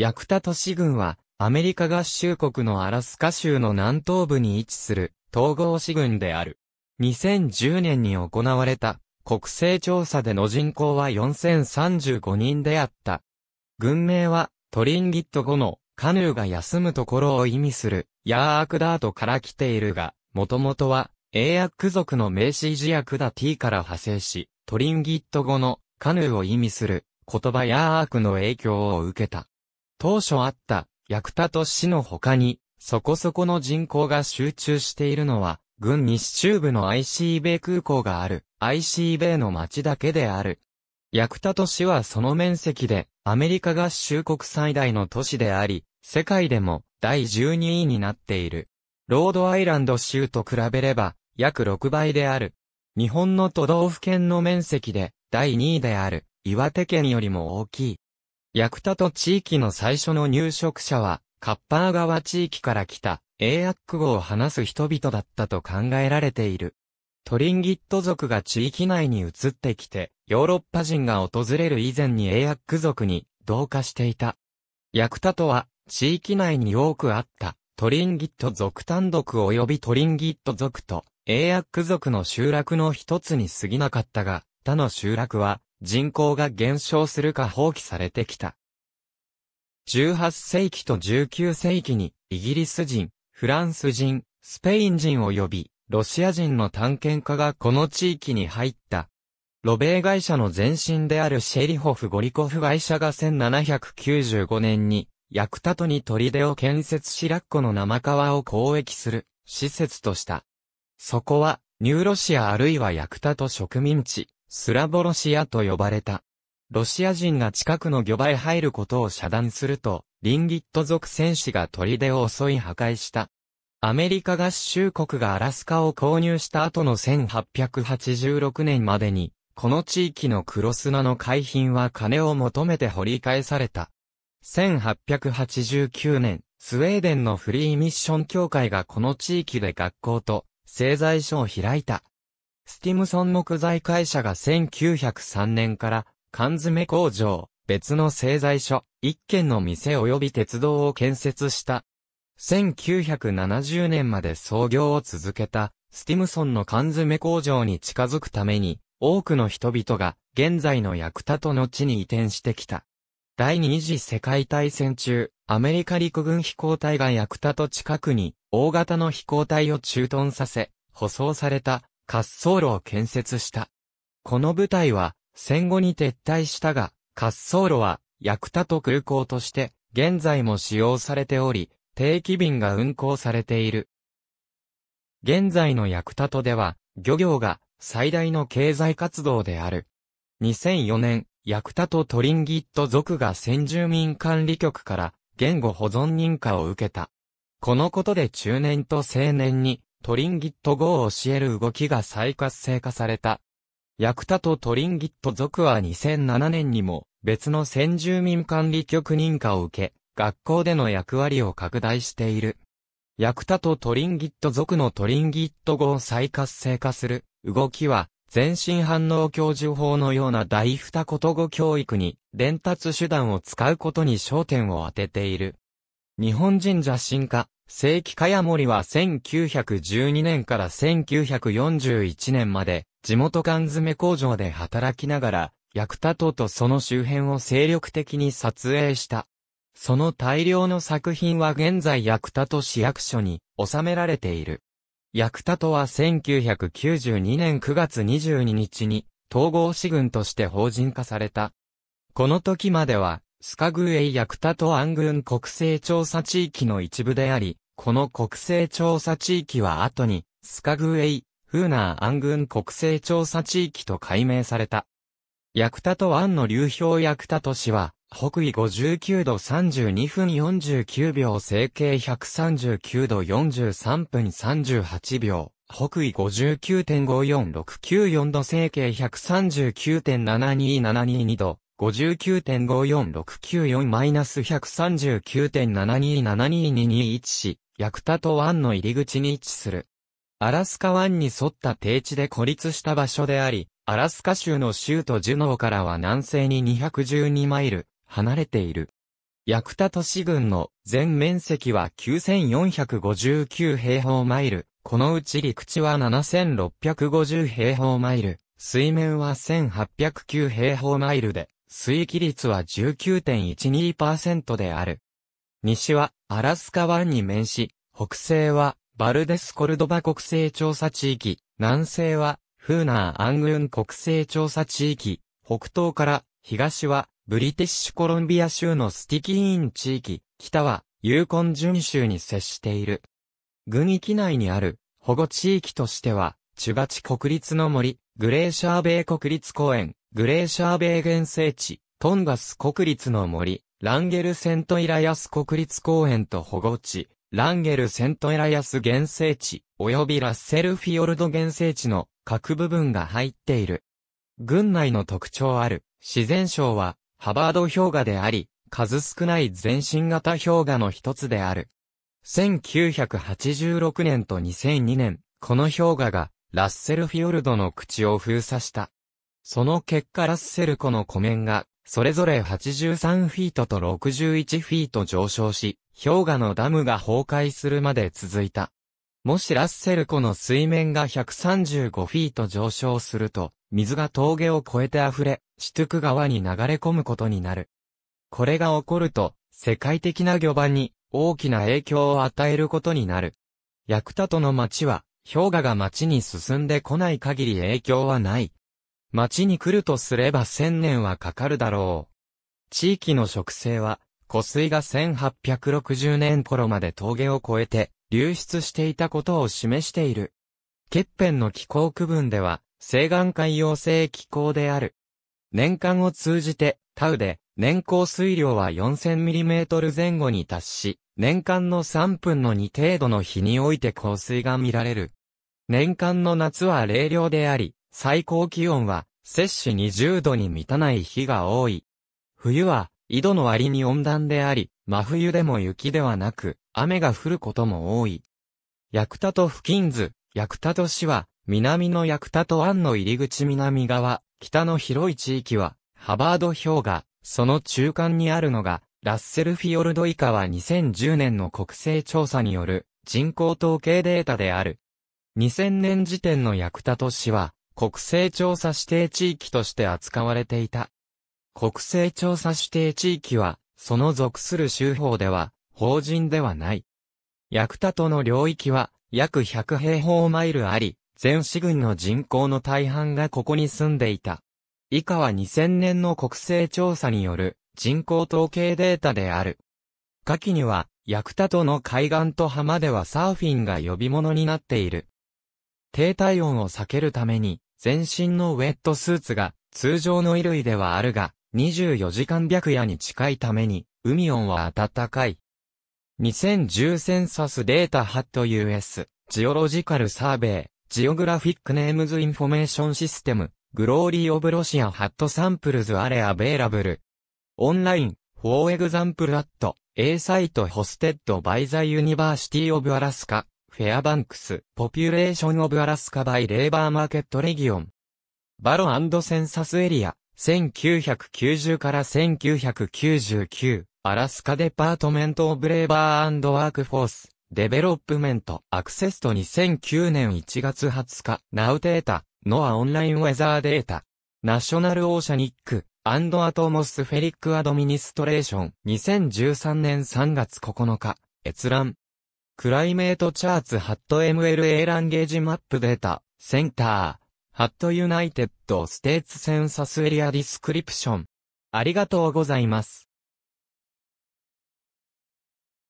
ヤクタ都市群は、アメリカ合衆国のアラスカ州の南東部に位置する統合市郡である。2010年に行われた国勢調査での人口は4035人であった。軍名はトリンギット後のカヌーが休むところを意味するヤーアクダートから来ているが、もともとは英訳族の名詞字役だ t から派生し、トリンギット語のカヌーを意味する言葉ヤークの影響を受けた。当初あった、役田と市の他に、そこそこの人口が集中しているのは、軍西中部の IC 米空港がある、IC 米の町だけである。役田都市はその面積で、アメリカ合衆国最大の都市であり、世界でも第12位になっている。ロードアイランド州と比べれば、約6倍である。日本の都道府県の面積で、第2位である、岩手県よりも大きい。役田と地域の最初の入植者は、カッパー川地域から来た、英訳語を話す人々だったと考えられている。トリンギット族が地域内に移ってきて、ヨーロッパ人が訪れる以前に英訳族に同化していた。役田とは、地域内に多くあった、トリンギット族単独及びトリンギット族と、英訳族の集落の一つに過ぎなかったが、他の集落は、人口が減少するか放棄されてきた。18世紀と19世紀にイギリス人、フランス人、スペイン人及びロシア人の探検家がこの地域に入った。ロベー会社の前身であるシェリホフ・ゴリコフ会社が1795年に、ヤクタトに砦を建設しラッコの生川を交易する施設とした。そこは、ニューロシアあるいはヤクタト植民地スラボロシアと呼ばれた。ロシア人が近くの漁場へ入ることを遮断すると、リンギット族戦士が砦を襲い破壊した。アメリカ合衆国がアラスカを購入した後の1886年までに、この地域の黒砂の海浜は金を求めて掘り返された。1889年、スウェーデンのフリーミッション協会がこの地域で学校と製材所を開いた。スティムソン木材会社が1903年から、缶詰工場、別の製材所、一軒の店及び鉄道を建設した。1970年まで創業を続けた、スティムソンの缶詰工場に近づくために、多くの人々が、現在のヤクタトのに移転してきた。第二次世界大戦中、アメリカ陸軍飛行隊がヤクタ近くに、大型の飛行隊を駐屯させ、舗装された滑走路を建設した。この部隊は戦後に撤退したが、滑走路は役立と空港として現在も使用されており、定期便が運航されている。現在の役立とでは、漁業が最大の経済活動である。2004年、役立とトリンギット族が先住民管理局から言語保存認可を受けた。このことで中年と青年にトリンギット語を教える動きが再活性化された。ヤクタとトリンギット族は2007年にも別の先住民管理局認可を受け、学校での役割を拡大している。ヤクタとトリンギット族のトリンギット語を再活性化する動きは、全身反応教授法のような大二言語教育に伝達手段を使うことに焦点を当てている。日本人邪神化、正規茅森は1912年から1941年まで、地元缶詰工場で働きながら、役立ととその周辺を精力的に撮影した。その大量の作品は現在役立と市役所に収められている。役立とは1992年9月22日に統合市軍として法人化された。この時までは、スカグエイ・役田タ安軍国勢調査地域の一部であり、この国勢調査地域は後に、スカグウェイ、フーナー安群国勢調査地域と改名された。ヤクタとアンの流氷ヤクタ都市は、北緯59度32分49秒整形139度43分38秒。北緯59.54694度整形139.72722度、59.54694-139.72722 2 1置し、ヤクタト湾の入り口に位置する。アラスカ湾に沿った低地で孤立した場所であり、アラスカ州の州都ジュノーからは南西に212マイル離れている。ヤクタ都市群の全面積は9459平方マイル、このうち陸地は7650平方マイル、水面は1809平方マイルで、水域率は19.12%である。西はアラスカ湾に面し、北西はバルデスコルドバ国勢調査地域、南西はフーナーアングーン国勢調査地域、北東から東はブリティッシュコロンビア州のスティキーン地域、北はユーコン準州に接している。軍域内にある保護地域としては、チュバチ国立の森、グレーシャーベイ国立公園、グレーシャーベイ原生地、トンガス国立の森、ランゲルセントイラヤス国立公園と保護地、ランゲルセントイラヤス原生地、及びラッセルフィヨルド原生地の各部分が入っている。軍内の特徴ある自然省はハバード氷河であり、数少ない全身型氷河の一つである。1986年と2002年、この氷河がラッセルフィヨルドの口を封鎖した。その結果ラッセル湖の湖面がそれぞれ83フィートと61フィート上昇し、氷河のダムが崩壊するまで続いた。もしラッセル湖の水面が135フィート上昇すると、水が峠を越えて溢れ、シトゥク川に流れ込むことになる。これが起こると、世界的な漁場に大きな影響を与えることになる。ヤクタトの町は、氷河が町に進んでこない限り影響はない。町に来るとすれば千年はかかるだろう。地域の植生は、湖水が1860年頃まで峠を越えて流出していたことを示している。欠片の気候区分では、西岸海洋性気候である。年間を通じて、タウで、年降水量は 4000mm 前後に達し、年間の3分の2程度の日において降水が見られる。年間の夏は冷涼であり、最高気温は、摂氏20度に満たない日が多い。冬は、井戸の割に温暖であり、真冬でも雪ではなく、雨が降ることも多い。役田と付近図、役田ト市は、南の役田と湾の入り口南側、北の広い地域は、ハバード氷河、その中間にあるのが、ラッセルフィヨルド以下は2010年の国勢調査による人口統計データである。2000年時点の役田都市は、国勢調査指定地域として扱われていた。国勢調査指定地域は、その属する州法では、法人ではない。ヤクタとの領域は、約100平方マイルあり、全市軍の人口の大半がここに住んでいた。以下は2000年の国勢調査による人口統計データである。下記には、ヤクタとの海岸と浜ではサーフィンが呼び物になっている。低体温を避けるために、全身のウェットスーツが通常の衣類ではあるが、24時間白夜に近いために、海温は暖かい。2010センサスデータハット US ジオロジカルサーベイジオグラフィックネームズインフォメーションシステムグローリーオブロシアハットサンプルズアレアベイラブルオンライン for example at A サイトホステッドバイザユニバーシティオブアラスカフェアバンクス、ポピュレーションオブアラスカバイレーバーマーケットレギオン。バロセンサスエリア、1990から1999、アラスカデパートメントオブレーバーワークフォース、デベロップメント、アクセスと2009年1月20日、ナウデータ、ノアオンラインウェザーデータ、ナショナルオーシャニック、アンドアトモスフェリックアドミニストレーション、2013年3月9日、閲覧。クライメートチャーツハット MLA ランゲージマップデータ、センター、ハットユナイテッドステーツセンサスエリアディスクリプション。ありがとうございます。